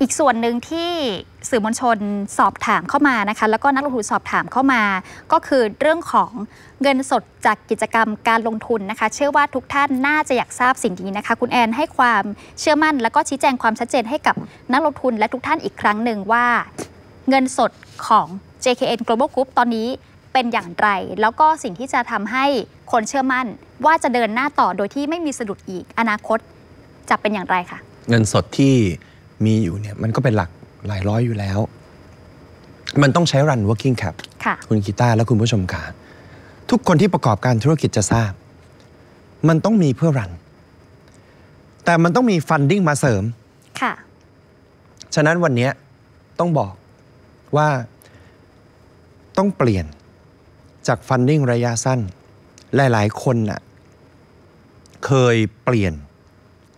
อีกส่วนหนึ่งที่สื่อมวลชนสอบถามเข้ามานะคะแล้วก็นักลงทุนสอบถามเข้ามา ก็คือเรื่องของเงินสดจากกิจกรรมการลงทุนนะคะ เชื่อว่าทุกท่านน่าจะอยากทราบสิ่งนี้นะคะ คุณแอนให้ความเชื่อมั่น แล้วก็ชี้แจงความชัดเจนให้กับ นักลงทุนและทุกท่านอีกครั้งหนึ่งว่า เงินสดของ JKN Global Group ตอนนี้เป็นอย่างไร แล้วก็สิ่งที่จะทำให้คนเชื่อมั่นว่าจะเดินหน้าต่อโดยที่ไม่มีสะดุดอีกอนาคตจะเป็นอย่างไรคะเงินสดที่มีอยู่เนี่ยมันก็เป็นหลักหลายร้อยอยู่แล้ว มันต้องใช้รัน working cap คคุณกีตาร์และคุณผู้ชมขาทุกคนที่ประกอบการธุรกิจจะทราบ มันต้องมีเพื่อรันแต่มันต้องมีฟันดิ้งมาเสริม ค่ะ ฉะนั้นวันนี้ต้องบอกว่าต้องเปลี่ยนจากฟันดิ้งระยะสั้น หลายๆคนน่ะเคยเปลี่ยน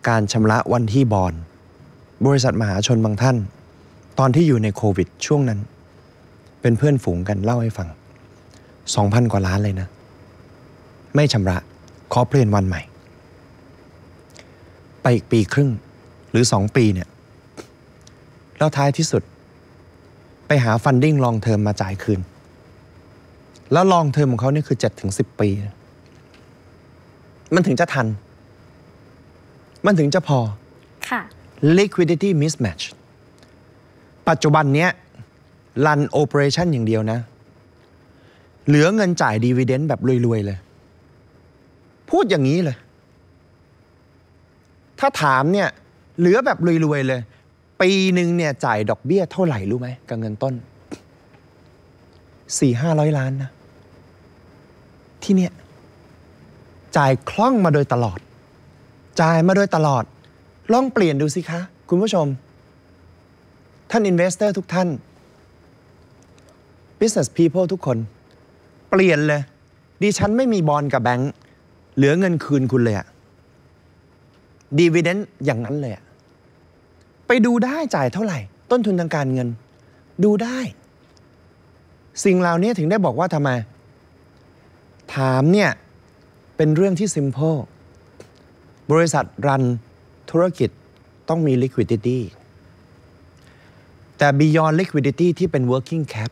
การชำระวันที่บอลบริษัทมหาชนบางท่าน ตอนที่อยู่ในโควิดช่วงนั้น เป็นเพื่อนฝูงกันเล่าให้ฟัง2,000กว่าล้านเลยนะ ไม่ชำระขอเปลี่ยนวันใหม่ ไปอีกปีครึ่ง หรือ2ปีเนี่ย แล้วท้ายที่สุด ไปหาฟันดิ้งลองเทอมมาจ่ายคืน แล้วลองเทอมของเขานี่คือ7ถึงิบปี มันถึงจะทัน มันถึงจะพอ ค่ะ liquidity mismatch ปัจจุบันเนี้ย r ันโอเปอเรชันอย่างเดียวนะ เหลือเงินจ่ายดีเวเดนแบบรวยๆ เลย พูดอย่างนี้เลย ถ้าถามเนี่ย เหลือแบบรวยๆเลย ปีหนึ่งเนี่ย จ่ายดอกเบี้ยเท่าไหร่รู้ไหมกับเงินต้นสี่ห้าร้อยล้านนะ ที่เนี่ย จ่ายคล่องมาโดยตลอด จ่ายมาโดยตลอดลองเปลี่ยนดูสิคะคุณผู้ชม ท่านอินเวสเตอร์ทุกท่าน business people ทุกคน เปลี่ยนเลย ดิฉันไม่มีบอลกับแบงค์ เหลือเงินคืนคุณเลยอะดีเวเดนอย่างนั้นเลยอะไปดูได้จ่ายเท่าไหร่ ต้นทุนทางการเงิน ดูได้ สิ่งเหล่านี้ถึงได้บอกว่าทำไม ถามเนี่ย เป็นเรื่องที่ simple บริษัทรันธุรกิจต้องมี liquidity แต่ beyond liquidity ที่เป็น working cap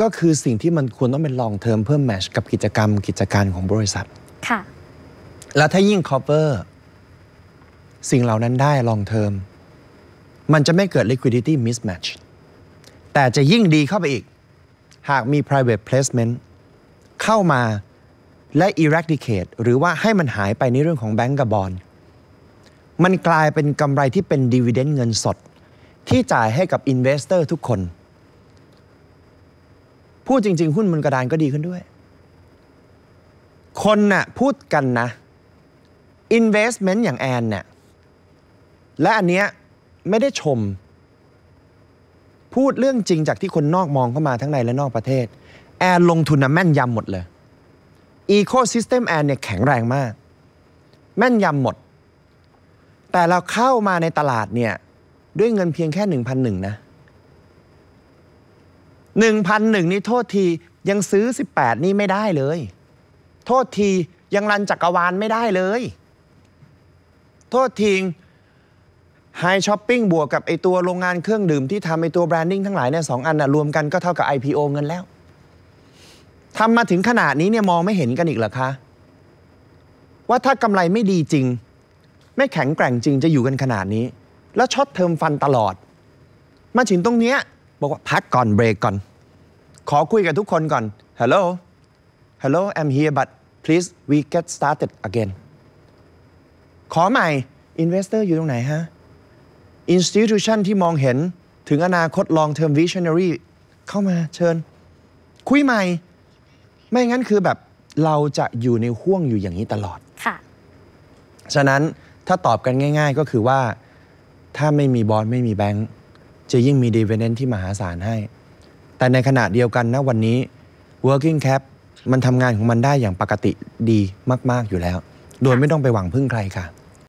ก็คือสิ่งที่มันควรต้องเป็น long term เพื่อ match กับกิจกรรมกิจการของบริษัท ค่ะ แล้วถ้ายิ่ง cover สิ่งเหล่านั้นได้ long term มันจะไม่เกิด liquidity mismatch แต่จะยิ่งดีเข้าไปอีก หากมี private placement เข้ามาและ eradicate หรือว่าให้มันหายไปในเรื่องของแบงก์กับบอลมันกลายเป็นกำไรที่เป็นดีเวเดนเงินสด ที่จ่ายให้กับอินเวสเตอร์ทุกคน พูดจริง ๆ หุ้นบนกระดานก็ดีขึ้นด้วย คนนะ่ะพูดกันนะ investment อย่างแอนเนี่ยและอันเนี้ยไม่ได้ชม พูดเรื่องจริงจากที่คนนอกมองเข้ามาทั้งในและนอกประเทศ แอน ลงทุนนะแม่นยำหมดเลยอีโคซิสเต็มแอนเนี่ยแข็งแรงมาก แม่นยำหมด แต่เราเข้ามาในตลาดเนี่ยด้วยเงินเพียงแค่1 0 0ันะ1,001นี่โทษทียังซื้อ 18 นี่ไม่ได้เลย โทษทียังรันจักรวาลไม่ได้เลย โทษทีไฮช้อปปิ้งบวกกับไอตัวโรงงานเครื่องดื่มที่ทำไอตัวแบรนดิ้งทั้งหลายเนี่ยสองอันนะรวมกันก็เท่ากับ IPO เงินแล้วทำมาถึงขนาดนี้เนี่ย มองไม่เห็นกันอีกเหรอคะว่าถ้ากำไรไม่ดีจริง ไม่แข็งแกร่งจริงจะอยู่กันขนาดนี้ แล้วช็อตเทอมฟันตลอดมาถึงตรงเนี้ยบอกว่าพักก่อนเบรกก่อน ขอคุยกับทุกคนก่อนฮลโหล o h ลโหล I'm here but please we get started again ขอใหม่ investor อยู่ตรงไหนฮะ institution ที่มองเห็นถึงอนาคต long term visionary เข้ามาเชิญคุยใหม่ไม่งั้นคือแบบเราจะอยู่ในห่วงอยู่อย่างนี้ตลอด ค่ะ ฉะนั้นถ้าตอบกันง่ายๆ ก็คือว่าถ้าไม่มีบอลไม่มีแบงค์ จะยิ่งมีดีเวนเนนที่มหาศาลให้ แต่ในขณะเดียวกันนะ วันนี้ working cap มันทำงานของมันได้อย่างปกติดีมากๆอยู่แล้ว โดยไม่ต้องไปหวังพึ่งใครค่ะ